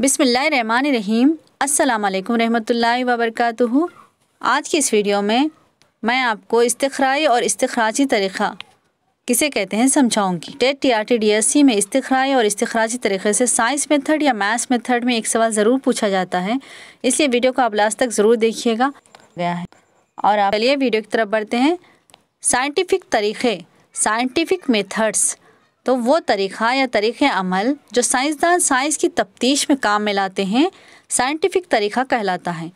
बिसमीम अल्लाम रहमतुल्लाहि व आज की इस वीडियो में मैं आपको इसतराई और इसतराजी तरीक़ा किसे कहते हैं समझाऊंगी TET T R T D S C में इसतराई और इस्तखराजी तरीक़े से साइंस मेथड या मैथ्स मेथड में एक सवाल ज़रूर पूछा जाता है इसलिए वीडियो को आप लास्ट तक ज़रूर देखिएगा गया है और आप चलिए वीडियो की तरफ बढ़ते हैं साइंटिफिक तरीक़े साइंटिफिक मेथड्स तो वो तरीक़ा या तरीक़ अमल जो साइंसदान साइंस की तफ्तीश में काम में लाते हैं साइंटिफिक तरीक़ा कहलाता है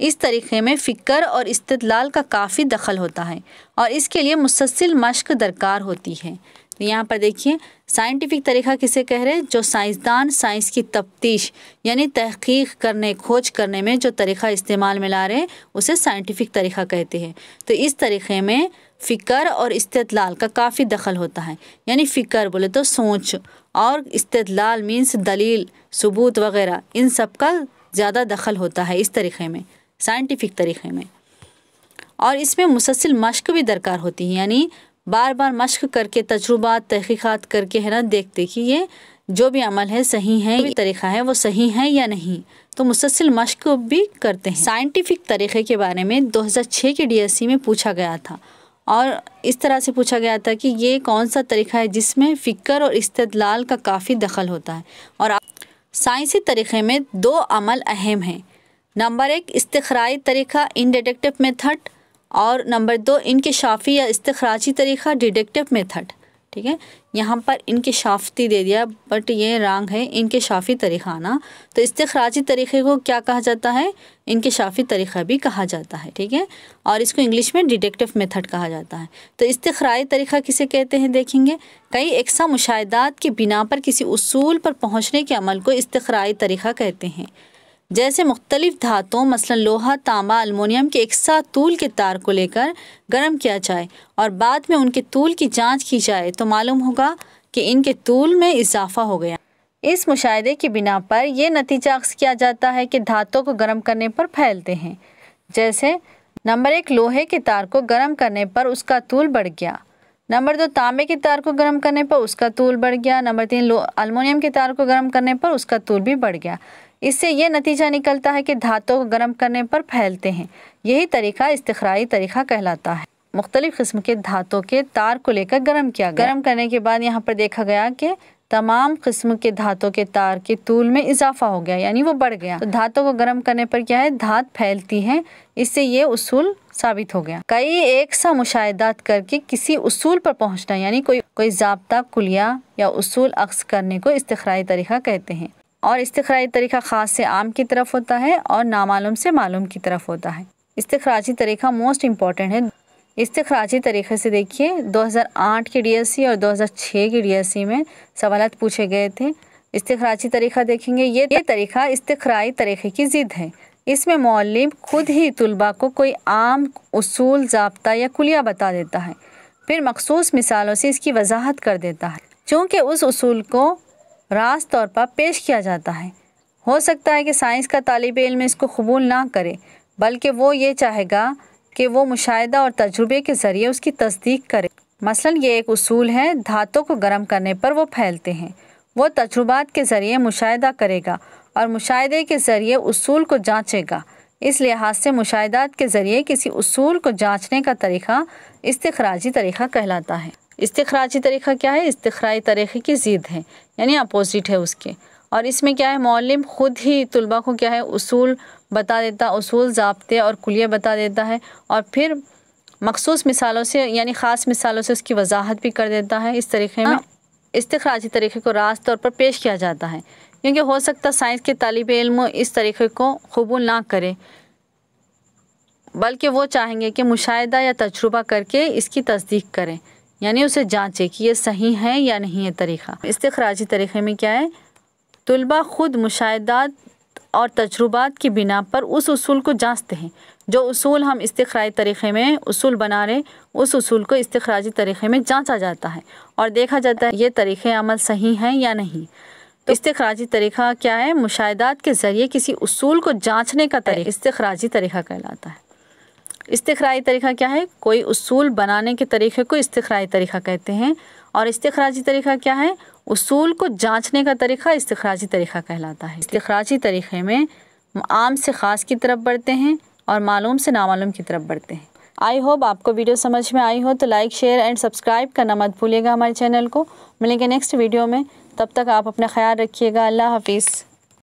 इस तरीक़े में फ़िक्र और इस्तलाल का काफ़ी दखल होता है और इसके लिए मुसलसिल मश्क दरकार होती है तो यहाँ पर देखिए साइंटिफिक तरीक़ा किसे कह रहे हैं जो साइंसदान साइंस की तफ्तीश यानी तहकीक करने खोज करने में जो तरीक़ा इस्तेमाल में ला रहे हैं उसे साइंटिफिक तरीक़ा कहते हैं तो इस तरीक़े में फ़िक्र और इस्तलाल का काफ़ी दखल होता है यानी फ़िक्र बोले तो सोच और इस्तलाल मीन्स दलील सबूत वगैरह इन सब का ज़्यादा दखल होता है इस तरीक़े में साइंटिफिक तरीक़े में और इसमें मुसलसिल मश्क भी दरकार होती है यानी बार बार मश्क करके तजुबा तहकीक़ात करके है ना देखते कि ये जो भी अमल है सही है ये तरीक़ा है वो सही है या नहीं तो मुसलसिल मश्क भी करते हैं साइंटिफिक तरीक़े के बारे में 2006 के डीएससी में पूछा गया था और इस तरह से पूछा गया था कि ये कौन सा तरीक़ा है जिसमें फ़िक्र और इस्तलाल का काफ़ी दखल होता है और साइंसी तरीक़े में दो अमल अहम हैं नंबर एक इसतराई तरीका इनडिडक्टिव मेथड और नंबर दो इनके शाफ़ी या इसतराजी तरीका डिडक्टिव मेथड ठीक है यहाँ पर इनके शाफती दे दिया बट ये रॉन्ग है शाफी तरीका आना तो इस्तखराजी तरीक़े को क्या कहा जाता है इनके शाफ़ी तरीक़ा भी कहा जाता है ठीक है और इसको इंग्लिश में डिडक्टिव मेथड कहा जाता है तो इस्तखराई तरीक़ा किसे कहते हैं देखेंगे कई एकसा मुशाह के बिना पर किसी उसूल पर पहुँचने के अमल को इसतराई तरीक़ा कहते हैं जैसे मुख्तलिफ धातों मसलन लोहा तांबा अलमोनियम के एक साथ तूल के तार को लेकर गर्म किया जाए और बाद में उनके तूल की जाँच की जाए तो मालूम होगा कि इनके तूल में इजाफा हो गया इस मुशाहे की बिना पर यह नतीजा अक्स किया जाता है कि धातों को गर्म करने पर फैलते हैं जैसे नंबर एक लोहे के तार को गर्म करने पर उसका तूल बढ़ गया नंबर दो तांबे के तार को गर्म करने पर उसका तूल बढ़ गया नंबर तीन अल्मोनियम के तार को गर्म करने पर उसका तूल भी बढ़ गया इससे ये नतीजा निकलता है कि धातों को गर्म करने पर फैलते हैं यही तरीका इस्तखराई तरीका कहलाता है मुख्तलिफ़ किस्म के धातों के तार को लेकर गर्म किया गया गर्म करने के बाद यहाँ पर देखा गया कि तमाम किस्म के धातों के तार के तूल में इजाफा हो गया यानी वो बढ़ गया तो धातों को गर्म करने पर क्या है धात फैलती है इससे ये उसूल साबित हो गया कई एक सा मुशाहदात करके किसी उसूल पर पहुंचना यानी कोई कोई जबता कुलिया या उसूल अक्स करने को इस्तखराई तरीका कहते हैं और इस्तखराजी तरीका ख़ास से आम की तरफ होता है और नामालूम से मालूम की तरफ होता है इस्तखराजी तरीका मोस्ट इम्पॉर्टेंट है इस्तखराजी तरीके से देखिए 2008 के डीएससी और 2006 के डीएससी में सवालत पूछे गए थे इसतराजी तरीका देखेंगे ये ये तरीका इस्तखराई तरीक़े की ज़िद है इसमें मौलिम खुद ही तलबा को कोई आम असूल जबता या कुलिया बता देता है फिर मखसूस मिसालों से इसकी वजाहत कर देता है चूँकि उस असूल को रास तौर पर पेश किया जाता है हो सकता है कि साइंस का तालब इल्म इसको कबूल ना करे बल्कि वो ये चाहेगा कि वो मुशाहिदा और तजुर्बे के ज़रिए उसकी तस्दीक करे मसलन ये एक असूल है धातों को गर्म करने पर वो फैलते हैं वो तजुर्बात के ज़रिए मुशाहिदा करेगा और मुशाहिदे के ज़रिए असूल को जाँचेगा इस लिहाज से मुशाहिदात के ज़रिए किसी असूल को जाँचने का तरीक़ा इस्तखराजी तरीक़ा कहलाता है इस्तराजी तरीक़ा क्या है इस्तराई तरीक़े की ज़िद है यानी अपोज़िट है उसके और इसमें क्या है मौलम ख़ुद ही तलबा को क्या है उसूल बता देता उसूल ज़बते और कुलिया बता देता है और फिर मखसूस मिसालों से यानी ख़ास मिसालों से उसकी वजाहत भी कर देता है इस तरीक़े में हाँ। इस्तखराजी तरीक़े को रास तौर पर पेश किया जाता है क्योंकि हो सकता साइंस के तालब इल्म इस तरीक़े को कबूल ना करें बल्कि वो चाहेंगे कि मुशाह या तजुर्बा करके इसकी तस्दीक करें यानी उसे जांचे कि यह सही है या नहीं है तरीक़ा इसखराजी तरीक़े में क्या है तलबा ख़ुद मुशाहदात और तजुर्बात की बिना पर उस उसूल को जांचते हैं जो उसूल हम इस्तखराजी तरीक़े में उसूल बना रहे उस उसूल को इस्तखराजी तरीक़े में जाँचा जाता है और देखा जाता है ये तरीक़े अमल सही हैं या नहीं तो इस्तखराजी तरीक़ा क्या है मुशाहदात के ज़रिए किसी उसूल को जाँचने का तरीका इस्तखराजी तरीक़ा कहलाता है इस्तराई तरीका क्या है कोई उसूल बनाने के तरीके को इस्तराई तरीका कहते हैं और इस्तराजी तरीका क्या है उसूल को जांचने का तरीका इस्तराजी तरीका कहलाता है इस्तराजी तरीक़े में आम से ख़ास की तरफ बढ़ते हैं और मालूम से नामालूम की तरफ बढ़ते हैं आई होप आपको वीडियो समझ में आई हो तो लाइक शेयर एंड सब्सक्राइब करना मत भूलिएगा हमारे चैनल को मिलेंगे नेक्स्ट वीडियो में तब तक आप अपना ख्याल रखिएगा अल्लाह हाफिज़